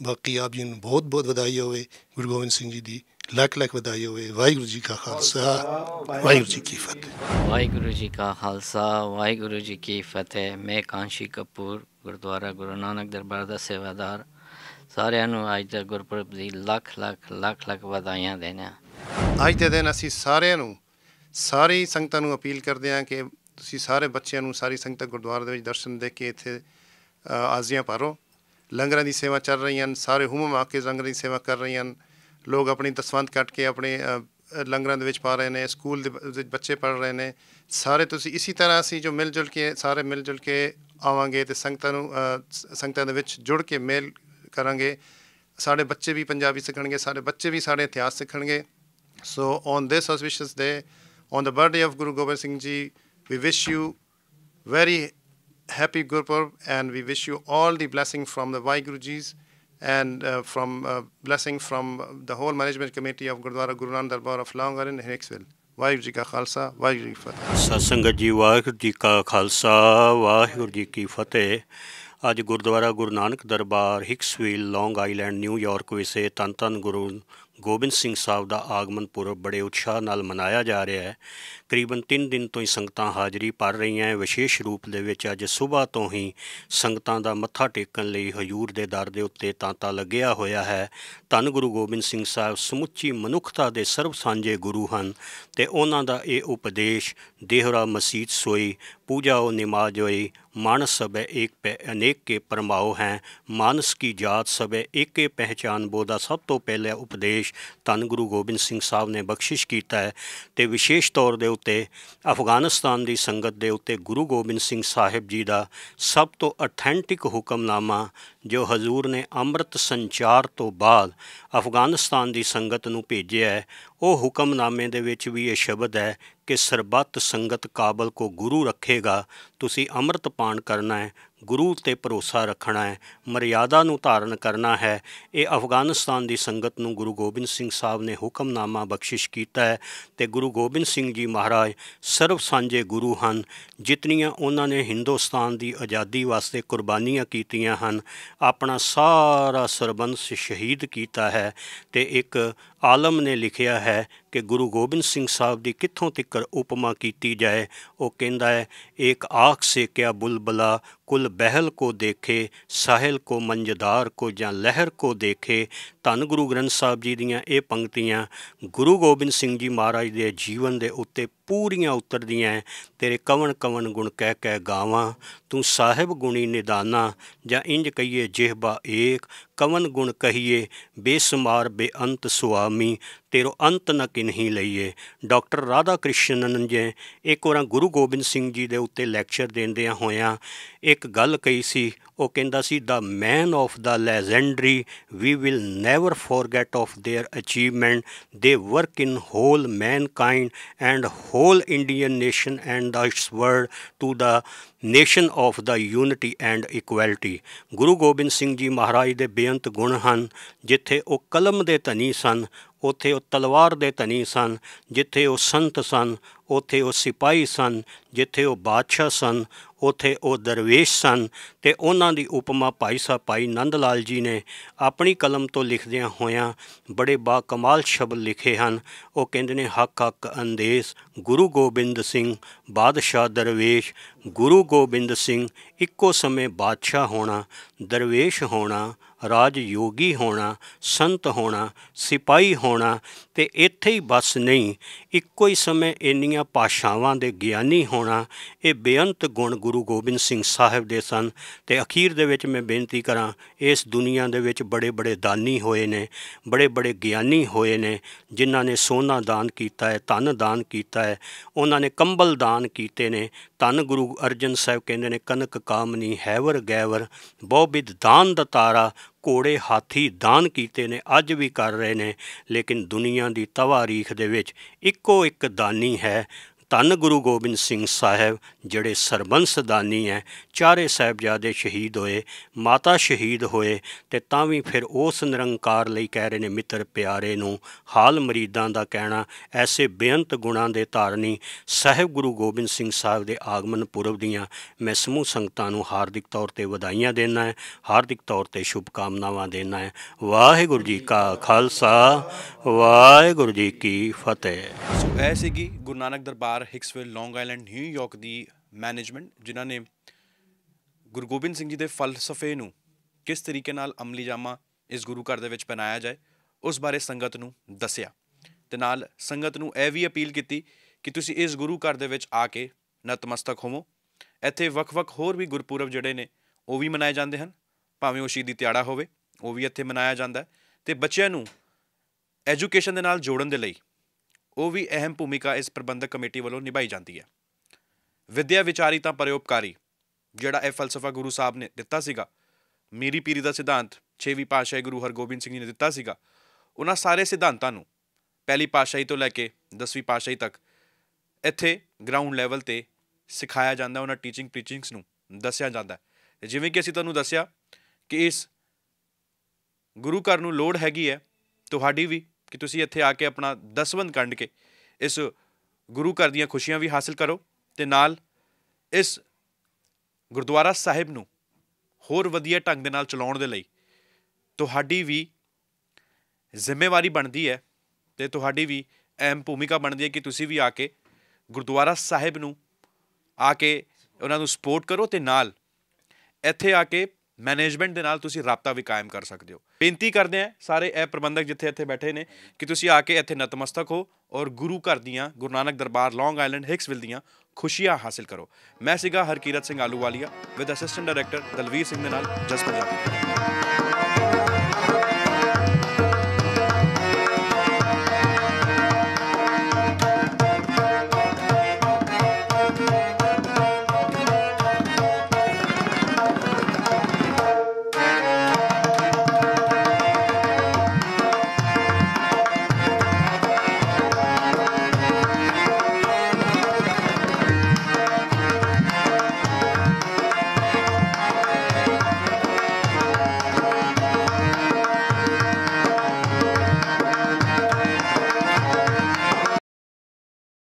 ਬਾਕੀ ਆਪ ਜੀ ਨੂੰ ਬਹੁਤ ਬਹੁਤ ਵਧਾਈ ਹੋਵੇ ਗੁਰੂ ਗੋਬਿੰਦ ਸਿੰਘ ਜੀ ਦੀ ਲੱਖ ਲੱਖ ਵਧਾਈ ਹੋਵੇ ਵਾਹਿਗੁਰੂ ਜੀ ਕਾ ਖਾਲਸਾ ਵਾਹਿਗੁਰੂ ਜੀ ਕੀ ਫਤਿਹ ਵਾਹਿਗੁਰੂ ਜੀ ਕਾ ਖਾਲਸਾ ਵਾਹਿਗੁਰੂ ਜੀ ਕੀ ਫਤਿਹ ਮੈਂ ਕਾਂਸ਼ੀ ਕਪੂਰ ਗੁਰਦੁਆਰਾ ਗੁਰੂ ਨਾਨਕ ਦਰਬਾਰ ਦਾ ਸੇਵਾਦਾਰ ਸਾਰਿਆਂ ਨੂੰ ਅੱਜ ਦਾ ਗੁਰਪੁਰਬ ਦੀ ਲੱਖ ਲੱਖ ਲੱਖ ਲੱਖ ਵਧਾਈਆਂ ਦੇਣਾ ਅੱਜ ਦੇ ਦਿਨ ਅਸੀਂ ਸਾਰਿਆਂ ਨੂੰ ਸਾਰੀ ਸੰਗਤਾਂ ਨੂੰ ਅਪੀਲ ਕਰਦੇ ਹਾਂ ਕਿ ਤੁਸੀਂ ਸਾਰੇ ਬੱਚਿਆਂ ਨੂੰ ਸਾਰੀ ਸੰਗਤਾਂ ਗੁਰਦੁਆਰੇ ਦੇ ਵਿੱਚ ਦਰਸ਼ਨ ਦੇ ਕੇ ਇੱਥੇ ਆਜ਼ੀਆਂ ਪਾਰੋ ਲੰਗਰਾਂ ਦੀ ਸੇਵਾ ਚੱਲ ਰਹੀਆਂ ਹਨ ਸਾਰੇ ਹਮਮ ਆ ਕੇ ਲੰਗਰਾਂ ਦੀ ਸੇਵਾ ਕਰ ਰਹੀਆਂ ਹਨ ਲੋਕ ਆਪਣੀ ਦਸਵੰਦ ਕੱਟ ਕੇ ਆਪਣੇ ਲੰਗਰਾਂ ਦੇ ਵਿੱਚ ਪਾ ਰਹੇ ਨੇ ਸਕੂਲ ਦੇ ਵਿੱਚ ਬੱਚੇ ਪੜ ਰਹੇ ਨੇ ਸਾਰੇ ਤੁਸੀਂ ਇਸੇ ਤਰ੍ਹਾਂ ਅਸੀਂ ਜੋ ਮਿਲ ਜੁਲ ਕੇ ਸਾਰੇ ਮਿਲ ਜੁਲ ਕੇ ਆਵਾਂਗੇ ਤੇ ਸੰਗਤਾਂ ਨੂੰ ਸੰਗਤਾਂ ਦੇ ਵਿੱਚ ਜੁੜ ਕੇ ਮੇਲ ਕਰਾਂਗੇ ਸਾਡੇ ਬੱਚੇ ਵੀ ਪੰਜਾਬੀ ਸਿੱਖਣਗੇ ਸਾਡੇ ਬੱਚੇ ਵੀ ਸਾਡੇ ਇਤਿਹਾਸ ਸਿੱਖਣਗੇ so on this auspicious day on the birthday of Guru Gobind Singh ji we wish you very happy Gurpurb and we wish you all the blessing from the Vaiguruji's and uh, from uh, blessing from the whole management committee of Gurdwara Guru Nanak Darbar of Langar in Hicksville. Waheguru ਜੀ ਕਾ ਖਾਲਸਾ ਵਾਹਿਗੁਰੂ ਜੀ ਕੀ ਫਤਿਹ ਸਤਸੰਗਤ ਜੀ ਵਾਹਿਗੁਰੂ ਜੀ ਕਾ ਖਾਲਸਾ ਵਾਹਿਗੁਰੂ ਜੀ ਕੀ ਫਤਿਹ ਅੱਜ gurdwara Guru Nanak Darbar Hicksville Long Island New York ਵਿਸੇ ਤਨਤਨ ਗੁਰੂ ਗੋਬਿੰਦ ਸਿੰਘ ਸਾਹਿਬ ਦਾ ਆਗਮਨ ਪੁਰਬ ਬੜੇ ਉਤਸ਼ਾਹ ਨਾਲ ਮਨਾਇਆ ਜਾ ਰਿਹਾ ਹੈ ਕਰੀਬਨ 3 ਦਿਨ ਤੋਂ ਹੀ ਸੰਗਤਾਂ ਹਾਜ਼ਰੀ ਭਰ ਰਹੀਆਂ ਹਨ ਵਿਸ਼ੇਸ਼ ਰੂਪ ਦੇ ਵਿੱਚ ਅੱਜ ਸਵੇਰ ਤੋਂ ਹੀ ਸੰਗਤਾਂ ਦਾ ਮੱਥਾ ਟੇਕਣ ਲਈ ਹਜੂਰ ਦੇ ਦਰ ਦੇ ਉੱਤੇ ਤਾਂਤਾ ਲੱਗਿਆ ਹੋਇਆ ਹੈ ਧੰਨ ਗੁਰੂ ਗੋਬਿੰਦ ਸਿੰਘ ਸਾਹਿਬ ਸਮੁੱਚੀ ਮਨੁੱਖਤਾ ਦੇ ਸਰਬ ਸਾਂਝੇ ਗੁਰੂ ਹਨ ਤੇ ਉਹਨਾਂ ਦਾ ਇਹ ਉਪਦੇਸ਼ ਦੇਹਰਾ ਮਸੀਤ ਸੋਈ ਪੂਜਾ ਉਹ ਨਿਮਾਜ ਹੋਈ ਮਨ ਸਬੈ ਏਕ ਪੈ ਅਨੇਕ ਕੇ ਪਰਮਾਉ ਹੈ ਮਾਨਸ ਕੀ ਜਾਤ ਸਭੇ ਏਕੇ ਪਹਿਚਾਨ ਬੋਦਾ ਸਭ ਤੋਂ ਪਹਿਲਾ ਉਪਦੇਸ਼ ਤਨ ਗੁਰੂ ਗੋਬਿੰਦ ਸਿੰਘ ਸਾਹਿਬ ਨੇ ਬਖਸ਼ਿਸ਼ ਕੀਤਾ ਹੈ ਤੇ ਵਿਸ਼ੇਸ਼ ਤੌਰ ਦੇ ਉੱਤੇ ਅਫਗਾਨਿਸਤਾਨ ਦੀ ਸੰਗਤ ਦੇ ਉੱਤੇ ਗੁਰੂ ਗੋਬਿੰਦ ਸਿੰਘ ਸਾਹਿਬ ਜੀ ਦਾ ਸਭ ਤੋਂ ਅਥੈਂਟਿਕ ਹੁਕਮਨਾਮਾ ਜੋ ਹਜ਼ੂਰ ਨੇ ਅੰਮ੍ਰਿਤ ਸੰਚਾਰ ਤੋਂ ਬਾਅਦ ਅਫਗਾਨਿਸਤਾਨ ਦੀ ਸੰਗਤ ਨੂੰ ਭੇਜਿਆ ਹੈ ਉਹ ਹੁਕਮਨਾਮੇ ਦੇ ਵਿੱਚ ਵੀ ਇਹ ਸ਼ਬਦ ਹੈ ਕਿ ਸਰਬੱਤ ਸੰਗਤ ਕਾਬਲ ਕੋ ਗੁਰੂ ਰੱਖੇਗਾ ਤੁਸੀਂ ਅੰਮ੍ਰਿਤ ਪਾਣ ਕਰਨਾ ਹੈ ਗੁਰੂ ਤੇ ਭਰੋਸਾ ਰੱਖਣਾ ਹੈ ਮਰਿਆਦਾ ਨੂੰ ਧਾਰਨ ਕਰਨਾ ਹੈ ਇਹ ਅਫਗਾਨਿਸਤਾਨ ਦੀ ਸੰਗਤ ਨੂੰ ਗੁਰੂ ਗੋਬਿੰਦ ਸਿੰਘ ਸਾਹਿਬ ਨੇ ਹੁਕਮਨਾਮਾ ਬਖਸ਼ਿਸ਼ ਕੀਤਾ ਹੈ ਤੇ ਗੁਰੂ ਗੋਬਿੰਦ ਸਿੰਘ ਜੀ ਮਹਾਰਾਜ ਸਰਬ ਸਾਂਝੇ ਗੁਰੂ ਹਨ ਜਿਤਨੀਆਂ ਉਹਨਾਂ ਨੇ ਹਿੰਦੁਸਤਾਨ ਦੀ ਆਜ਼ਾਦੀ ਵਾਸਤੇ ਕੁਰਬਾਨੀਆਂ ਕੀਤੀਆਂ ਹਨ ਆਪਣਾ ਸਾਰਾ ਸਰਬੰਸ ਸ਼ਹੀਦ ਕੀਤਾ ਹੈ ਤੇ ਇੱਕ ਆਲਮ ਨੇ ਲਿਖਿਆ ਹੈ ਕਿ ਗੁਰੂ ਗੋਬਿੰਦ ਸਿੰਘ ਸਾਹਿਬ ਦੀ ਕਿੱਥੋਂ ਤਿੱਕਰ ਉਪਮਾ ਕੀਤੀ ਜਾਏ ਉਹ ਕਹਿੰਦਾ ਹੈ ਇੱਕ ਆਖ ਸੇ ਕਿਆ ਬੁਲਬਲਾ ਕੁਲ ਬਹਿਲ ਕੋ ਦੇਖੇ ਸਾਹਿਲ ਕੋ ਮੰਜਦਾਰ ਕੋ ਜਾਂ ਲਹਿਰ ਕੋ ਦੇਖੇ ਧੰ ਗੁਰੂ ਗ੍ਰੰਥ ਸਾਹਿਬ ਜੀ ਦੀਆਂ ਇਹ ਪੰਕਤੀਆਂ ਗੁਰੂ ਗੋਬਿੰਦ ਸਿੰਘ ਜੀ ਮਹਾਰਾਜ ਦੇ ਜੀਵਨ ਦੇ ਉੱਤੇ ਪੂਰੀਆਂ ਉਤਰਦੀਆਂ ਤੇਰੇ ਕਵਣ ਕਵਣ ਗੁਣ ਕਹਿ ਕਹਿ ਗਾਵਾਂ ਤੂੰ ਸਾਹਿਬ ਗੁਣੀ ਨਿਦਾਨਾ ਜਾਂ ਇੰਜ ਕਹੀਏ ਜਿਹਬਾ ਏਕ ਕਵਨ ਗੁਣ ਕਹੀਏ ਬੇਸਮਾਰ ਬੇਅੰਤ ਸੁਆਮੀ ਤੇਰੋ ਅੰਤ ਨ ਨਹੀਂ ਲਈਏ ਡਾਕਟਰ ਰਾਧਾ ਕ੍ਰਿਸ਼ਨਨ ਜੀ ਇੱਕ ਵਾਰ ਗੁਰੂ ਗੋਬਿੰਦ ਸਿੰਘ ਜੀ ਦੇ ਉੱਤੇ ਲੈਕਚਰ ਆ ਹੋਇਆ ਇੱਕ ਗੱਲ ਕਹੀ ਸੀ ਉਹ ਕਹਿੰਦਾ ਸੀ the man of the legendary we will never forget of their achievement the work in whole mankind and whole Indian nation and the world to the nation of the unity and equality Guru Gobind Singh ji Maharaj ਦੇ ਬੇਅੰਤ ਗੁਣ ਹਨ ਜਿੱਥੇ ਉਹ ਕਲਮ ਦੇ ਧਨੀ ਸਨ ਉੱਥੇ ਉਹ ਤਲਵਾਰ ਦੇ ਧਨੀ ਸਨ ਜਿੱਥੇ ਉਹ ਸੰਤ ਸਨ ਉੱਥੇ ਉਹ ਸਿਪਾਈ ਸਨ ਜਿੱਥੇ ਉਹ ਬਾਦਸ਼ਾਹ ਸਨ ਉੱਥੇ ਉਹ ਦਰਵੇਸ਼ ਸਨ ਤੇ ਉਹਨਾਂ ਦੀ ਉਪਮਾ ਭਾਈ ਸਾਹਿਬ ਭਾਈ ਨੰਦ ਲਾਲ ਜੀ ਨੇ ਆਪਣੀ ਕਲਮ ਤੋਂ ਲਿਖਦਿਆਂ ਹੋਇਆਂ ਬੜੇ ਬਾ ਕਮਾਲ ਸ਼ਬਦ ਲਿਖੇ ਹਨ ਉਹ ਕਹਿੰਦੇ ਨੇ ਹੱਕ ਹੱਕ ਅੰਦੇਸ ਗੁਰੂ ਗੋਬਿੰਦ ਸਿੰਘ ਬਾਦਸ਼ਾਹ ਦਰਵੇਸ਼ ਗੁਰੂ ਗੋਬਿੰਦ ਸਿੰਘ ਇੱਕੋ ਸਮੇਂ ਬਾਦਸ਼ਾਹ ਹੋਣਾ ਦਰਵੇਸ਼ ਹੋਣਾ ਰਾਜ ਯੋਗੀ ਹੋਣਾ ਸੰਤ ਹੋਣਾ ਸਿਪਾਈ ਹੋਣਾ ਤੇ ਇੱਥੇ ਹੀ ਬਸ ਨਹੀਂ ਇੱਕੋ ਹੀ ਸਮੇਂ ਇੰਨੀਆਂ ਪਾਸ਼ਾਵਾਂ ਦੇ ਗਿਆਨੀ ਹੋਣਾ ਇਹ ਬੇਅੰਤ ਗੁਣ ਗੁਰੂ ਗੋਬਿੰਦ ਸਿੰਘ ਸਾਹਿਬ ਦੇ ਸਨ ਤੇ ਅਖੀਰ ਦੇ ਵਿੱਚ ਮੈਂ ਬੇਨਤੀ ਕਰਾਂ ਇਸ ਦੁਨੀਆ ਦੇ ਵਿੱਚ ਬੜੇ ਬੜੇ ਦਾਨੀ ਹੋਏ ਨੇ ਬੜੇ ਬੜੇ ਗਿਆਨੀ ਹੋਏ ਨੇ ਜਿਨ੍ਹਾਂ ਨੇ ਸੋਨਾ ਦਾਨ ਕੀਤਾ ਹੈ ਧਨ ਦਾਨ ਕੀਤਾ ਹੈ ਉਹਨਾਂ ਨੇ ਕੰਬਲ ਦਾਨ ਕੀਤੇ ਨੇ ਧਨ ਗੁਰੂ ਅਰਜਨ ਸਾਹਿਬ ਕਹਿੰਦੇ ਨੇ ਕਨਕ ਕਾਮਨੀ ਹੈਵਰ ਗੈਵਰ ਬਹੁ ਬਿਦ ਦਾਨ ਦਾ ਤਾਰਾ ਕੋੜੇ ਹਾਥੀ ਦਾਨ ਕੀਤੇ ਨੇ ਅੱਜ ਵੀ ਕਰ ਰਹੇ ਨੇ ਲੇਕਿਨ ਦੁਨੀਆ ਦੀ ਤਵਾਰੀਖ ਦੇ ਵਿੱਚ ਇੱਕੋ ਇੱਕ ਦਾਨੀ ਹੈ ਧੰਨ ਗੁਰੂ ਗੋਬਿੰਦ ਸਿੰਘ ਸਾਹਿਬ ਜਿਹੜੇ ਸਰਬੰਸ ਦਾਨੀ ਚਾਰੇ ਸਹਿਬਜ਼ਾਦੇ ਸ਼ਹੀਦ ਹੋਏ ਮਾਤਾ ਸ਼ਹੀਦ ਹੋਏ ਤੇ ਤਾਂ ਵੀ ਫਿਰ ਉਸ ਨਿਰੰਕਾਰ ਲਈ ਕਹਿ ਰਹੇ ਨੇ ਮਿੱਤਰ ਪਿਆਰੇ ਨੂੰ ਹਾਲ ਮਰੀਦਾਂ ਦਾ ਕਹਿਣਾ ਐਸੇ ਬੇਅੰਤ ਗੁਣਾਂ ਦੇ ਧਾਰਨੀ ਸਹਿਬ ਗੁਰੂ ਗੋਬਿੰਦ ਸਿੰਘ ਸਾਹਿਬ ਦੇ ਆਗਮਨ ਪੁਰਬ ਦੀਆਂ ਮੈਂ ਸਮੂਹ ਸੰਗਤਾਂ ਨੂੰ ਹਾਰਦਿਕ ਤੌਰ ਤੇ ਵਧਾਈਆਂ ਦੇਣਾ ਹੈ ਹਾਰਦਿਕ ਤੌਰ ਤੇ ਸ਼ੁਭ ਕਾਮਨਾਵਾਂ ਦੇਣਾ ਹੈ ਵਾਹਿਗੁਰੂ ਜੀ ਕਾ ਖਾਲਸਾ ਵਾਹਿਗੁਰੂ ਜੀ ਕੀ ਫਤਿਹ ਸੋ ਕੀ ਗੁਰੂ ਨਾਨਕ ਦਰਬਾਰ ਬਾਰ ਹਿਕਸਵਿਲ ਲੌਂਗ ਆਇਲੈਂਡ ਨਿਊਯਾਰਕ ਦੀ ਮੈਨੇਜਮੈਂਟ ਜਿਨ੍ਹਾਂ ਨੇ ਗੁਰੂ ਗੋਬਿੰਦ ਸਿੰਘ ਜੀ ਦੇ ਫਲਸਫੇ ਨੂੰ ਕਿਸ ਤਰੀਕੇ ਨਾਲ ਅਮਲੀ ਜਾਮਾ ਇਸ ਗੁਰੂ ਘਰ ਦੇ ਵਿੱਚ ਪਹਿਨਾਇਆ ਜਾਏ ਉਸ ਬਾਰੇ ਸੰਗਤ ਨੂੰ ਦੱਸਿਆ ਤੇ ਨਾਲ ਸੰਗਤ ਨੂੰ ਇਹ ਵੀ ਅਪੀਲ ਕੀਤੀ ਕਿ ਤੁਸੀਂ ਇਸ ਗੁਰੂ ਘਰ ਦੇ ਵਿੱਚ ਆ ਕੇ ਨਤਮਸਤਕ ਹੋਵੋ ਇੱਥੇ ਵੱਖ-ਵੱਖ ਹੋਰ ਵੀ ਗੁਰਪੁਰਬ ਜਿਹੜੇ ਨੇ ਉਹ ਵੀ ਮਨਾਏ ਜਾਂਦੇ ਹਨ ਭਾਵੇਂ ਉਹ ਸ਼ਹੀਦੀ ਤਿਆੜਾ ਹੋਵੇ ਉਹ ਵੀ ਇੱਥੇ ਮਨਾਇਆ ਜਾਂਦਾ ਤੇ ਬੱਚਿਆਂ ਨੂੰ ਐਜੂਕੇਸ਼ਨ ਦੇ ਨਾਲ ਜੋੜਨ ਦੇ ਲਈ ਉਹ ਵੀ ਅਹਿਮ ਭੂਮਿਕਾ ਇਸ ਪ੍ਰਬੰਧਕ ਕਮੇਟੀ ਵੱਲੋਂ ਨਿਭਾਈ ਜਾਂਦੀ ਹੈ ਵਿਦਿਆ ਵਿਚਾਰੀ ਤਾਂ ਪਰਉਪਕਾਰੀ ਜਿਹੜਾ ਇਹ ਫਲਸਫਾ ਗੁਰੂ ਸਾਹਿਬ ਨੇ ਦਿੱਤਾ ਸੀਗਾ ਮੀਰੀ ਪੀਰੀ ਦਾ ਸਿਧਾਂਤ ਛੇਵੀਂ ਪਾਸ਼ਾਹੀ ਗੁਰੂ ਹਰਗੋਬਿੰਦ ਸਿੰਘ ਜੀ ਨੇ ਦਿੱਤਾ ਸੀਗਾ ਉਹਨਾਂ ਸਾਰੇ ਸਿਧਾਂਤਾਂ ਨੂੰ ਪਹਿਲੀ ਪਾਸ਼ਾਹੀ ਤੋਂ ਲੈ ਕੇ 10ਵੀਂ ਪਾਸ਼ਾਹੀ ਤੱਕ ਇੱਥੇ ਗਰਾਊਂਡ ਲੈਵਲ ਤੇ ਸਿਖਾਇਆ ਜਾਂਦਾ ਉਹਨਾਂ ਟੀਚਿੰਗ ਪ੍ਰੀਚਿੰਗਸ ਨੂੰ ਦੱਸਿਆ ਜਾਂਦਾ ਜਿਵੇਂ ਕਿ ਅਸੀਂ ਤੁਹਾਨੂੰ ਦੱਸਿਆ ਕਿ ਇਸ ਗੁਰੂ ਘਰ ਨੂੰ ਲੋੜ ਹੈਗੀ ਹੈ ਤੁਹਾਡੀ ਵੀ ਕਿ ਤੁਸੀਂ ਇੱਥੇ ਆ ਕੇ ਆਪਣਾ ਦਸਵੰਦ ਕੰਡ ਕੇ ਇਸ ਗੁਰੂ ਘਰ ਦੀਆਂ ਖੁਸ਼ੀਆਂ ਵੀ ਹਾਸਲ ਕਰੋ ਤੇ ਨਾਲ ਇਸ ਗੁਰਦੁਆਰਾ ਸਾਹਿਬ ਨੂੰ ਹੋਰ ਵਧੀਆ ਢੰਗ ਦੇ ਨਾਲ ਚਲਾਉਣ ਦੇ ਲਈ ਤੁਹਾਡੀ ਵੀ ਜ਼ਿੰਮੇਵਾਰੀ ਬਣਦੀ ਹੈ ਤੇ ਤੁਹਾਡੀ ਵੀ ਅਹਿਮ ਭੂਮਿਕਾ ਬਣਦੀ ਹੈ ਕਿ ਤੁਸੀਂ ਵੀ ਆ ਕੇ ਗੁਰਦੁਆਰਾ ਸਾਹਿਬ ਨੂੰ ਆ ਕੇ ਉਹਨਾਂ ਨੂੰ ਸਪੋਰਟ ਕਰੋ ਤੇ ਨਾਲ ਇੱਥੇ ਆ ਕੇ ਮੈਨੇਜਮੈਂਟ ਦੇ ਨਾਲ ਤੁਸੀਂ ਰابطਾ ਵੀ ਕਾਇਮ ਕਰ ਸਕਦੇ ਹੋ ਬੇਨਤੀ ਕਰਦੇ ਆ ਸਾਰੇ ਇਹ ਪ੍ਰਬੰਧਕ ਜਿੱਥੇ ਇੱਥੇ ਬੈਠੇ ਨੇ ਕਿ ਤੁਸੀਂ ਆ ਕੇ ਇੱਥੇ ਨਤਮਸਤਕ ਹੋ ਔਰ ਗੁਰੂ ਘਰ ਦੀਆਂ ਗੁਰੂ ਨਾਨਕ ਦਰਬਾਰ ਲੌਂਗ ਆਇਲੈਂਡ ਹਿਕਸਵਿਲ ਦੀਆਂ ਖੁਸ਼ੀਆਂ ਹਾਸਲ ਕਰੋ ਮੈਂ ਸੀਗਾ Harkirat Singh Ahluwalia with assistant director Dalvir Singh ਦੇ ਨਾਲ ਜਸ